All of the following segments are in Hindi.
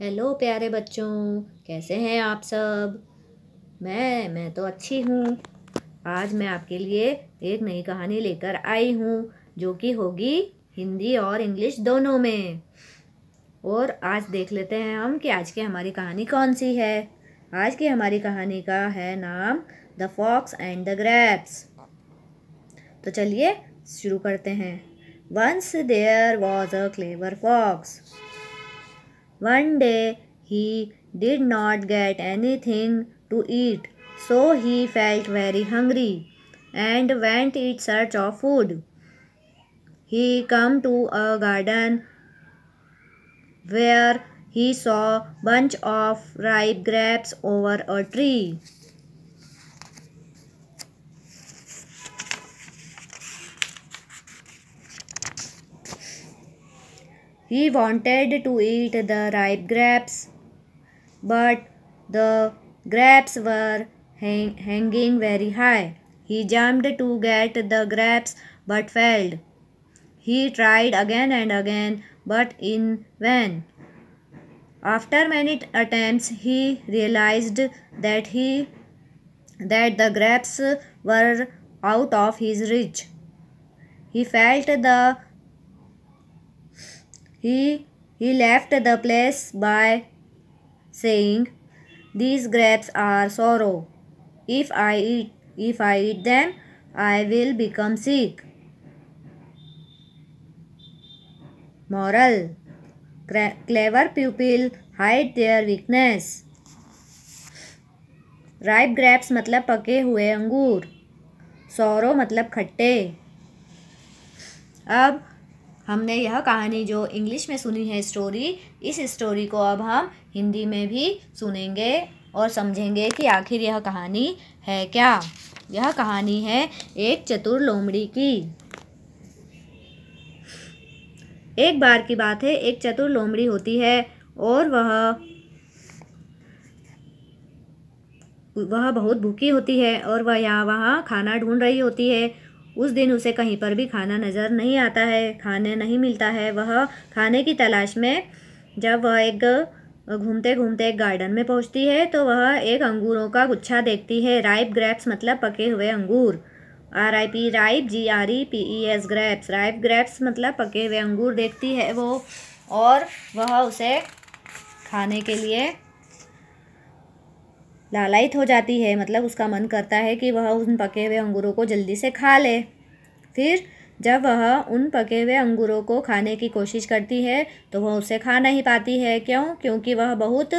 हेलो प्यारे बच्चों कैसे हैं आप सब मैं मैं तो अच्छी हूँ आज मैं आपके लिए एक नई कहानी लेकर आई हूँ जो कि होगी हिंदी और इंग्लिश दोनों में और आज देख लेते हैं हम कि आज की हमारी कहानी कौन सी है आज की हमारी कहानी का है नाम the fox and the grapes तो चलिए शुरू करते हैं once there was a clever fox One day he did not get anything to eat, so he felt very hungry and went in search of food. He came to a garden where he saw bunch of ripe grapes over a tree. He wanted to eat the ripe grapes, but the grapes were hang hanging very high. He jumped to get the grapes but failed. He tried again and again but in vain. After many attempts he realized that he that the grapes were out of his reach. He felt the He, he left the place by saying, These grapes are sorrow. If I eat, if I eat them, I will become sick. Moral Clever pupil hide their weakness. Ripe grapes मतलब पके हुए अंगूर सौरो मतलब खट्टे अब हमने यह कहानी जो इंग्लिश में सुनी है स्टोरी इस स्टोरी को अब हम हिंदी में भी सुनेंगे और समझेंगे कि आखिर यह कहानी है क्या यह कहानी है एक चतुर लोमड़ी की एक बार की बात है एक चतुर लोमड़ी होती है और वह वह बहुत भूखी होती है और वह यहाँ वहाँ खाना ढूंढ रही होती है उस दिन उसे कहीं पर भी खाना नज़र नहीं आता है खाने नहीं मिलता है वह खाने की तलाश में जब वह एक घूमते घूमते एक गार्डन में पहुंचती है तो वह एक अंगूरों का गुच्छा देखती है राइप ग्रैप्स मतलब पके हुए अंगूर R I P ripe G R E P E S grapes ripe grapes मतलब पके हुए अंगूर देखती है वो और वह उसे खाने के लिए लालायित हो जाती है मतलब उसका मन करता है कि वह उन पके हुए अंगूरों को जल्दी से खा ले फिर जब वह उन पके हुए अंगूरों को खाने की कोशिश करती है तो वह उसे खा नहीं पाती है क्यों क्योंकि वह बहुत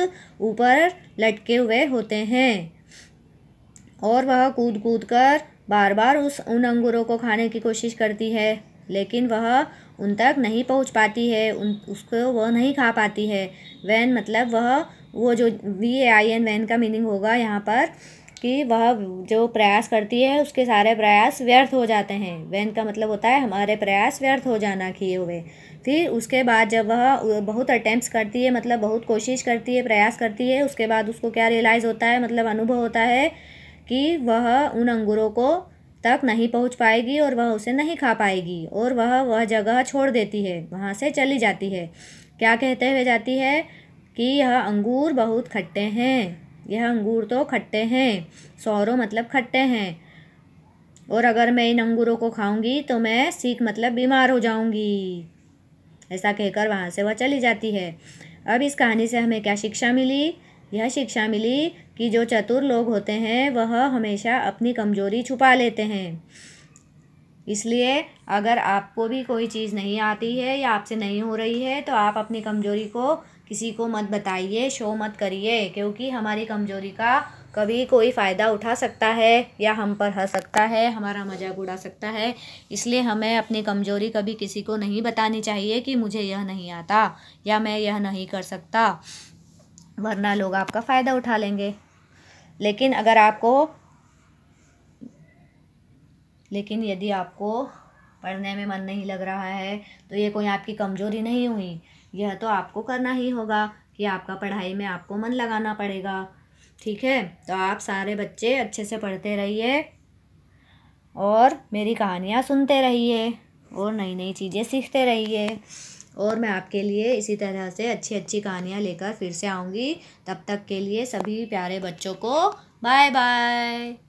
ऊपर लटके हुए होते हैं और वह कूद कूद कर बार बार उस उन अंगूरों को खाने की कोशिश करती है लेकिन वह उन तक नहीं पहुंच पाती है उन उसको वह नहीं खा पाती है वैन मतलब वह वो जो V A I N vain का मीनिंग होगा यहाँ पर कि वह जो प्रयास करती है उसके सारे प्रयास व्यर्थ हो जाते हैं वैन का मतलब होता है हमारे प्रयास व्यर्थ हो जाना किए हुए फिर उसके बाद जब वह बहुत अटैम्प्ट करती है मतलब बहुत कोशिश करती है प्रयास करती है उसके बाद उसको क्या रियलाइज़ होता है मतलब अनुभव होता है कि वह उन अंगूरों को तक नहीं पहुंच पाएगी और वह उसे नहीं खा पाएगी और वह वह जगह छोड़ देती है वहाँ से चली जाती है क्या कहते हुए जाती है कि यह अंगूर बहुत खट्टे हैं यह अंगूर तो खट्टे हैं सौरों मतलब खट्टे हैं और अगर मैं इन अंगूरों को खाऊंगी तो मैं सीख मतलब बीमार हो जाऊंगी ऐसा कहकर वहाँ से वह चली जाती है अब इस कहानी से हमें क्या शिक्षा मिली यह शिक्षा मिली कि जो चतुर लोग होते हैं वह हमेशा अपनी कमजोरी छुपा लेते हैं इसलिए अगर आपको भी कोई चीज़ नहीं आती है या आपसे नहीं हो रही है तो आप अपनी कमजोरी को किसी को मत बताइए शो मत करिए क्योंकि हमारी कमज़ोरी का कभी कोई फ़ायदा उठा सकता है या हम पर हंस सकता है हमारा मजाक उड़ा सकता है इसलिए हमें अपनी कमज़ोरी कभी किसी को नहीं बतानी चाहिए कि मुझे यह नहीं आता या मैं यह नहीं कर सकता वरना लोग आपका फ़ायदा उठा लेंगे लेकिन अगर आपको लेकिन यदि आपको पढ़ने में मन नहीं लग रहा है तो ये कोई आपकी कमज़ोरी नहीं हुई यह तो आपको करना ही होगा कि आपका पढ़ाई में आपको मन लगाना पड़ेगा ठीक है तो आप सारे बच्चे अच्छे से पढ़ते रहिए और मेरी कहानियाँ सुनते रहिए और नई नई चीज़ें सीखते रहिए और मैं आपके लिए इसी तरह से अच्छी अच्छी कहानियाँ लेकर फिर से आऊँगी तब तक के लिए सभी प्यारे बच्चों को बाय बाय